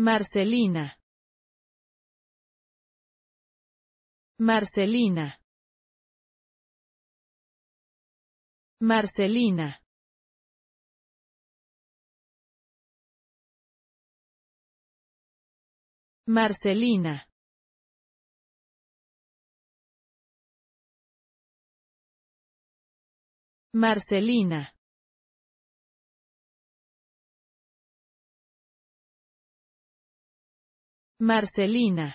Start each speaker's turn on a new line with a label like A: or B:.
A: Marcelina. Marcelina. Marcelina. Marcelina. Marcelina. Marcelina.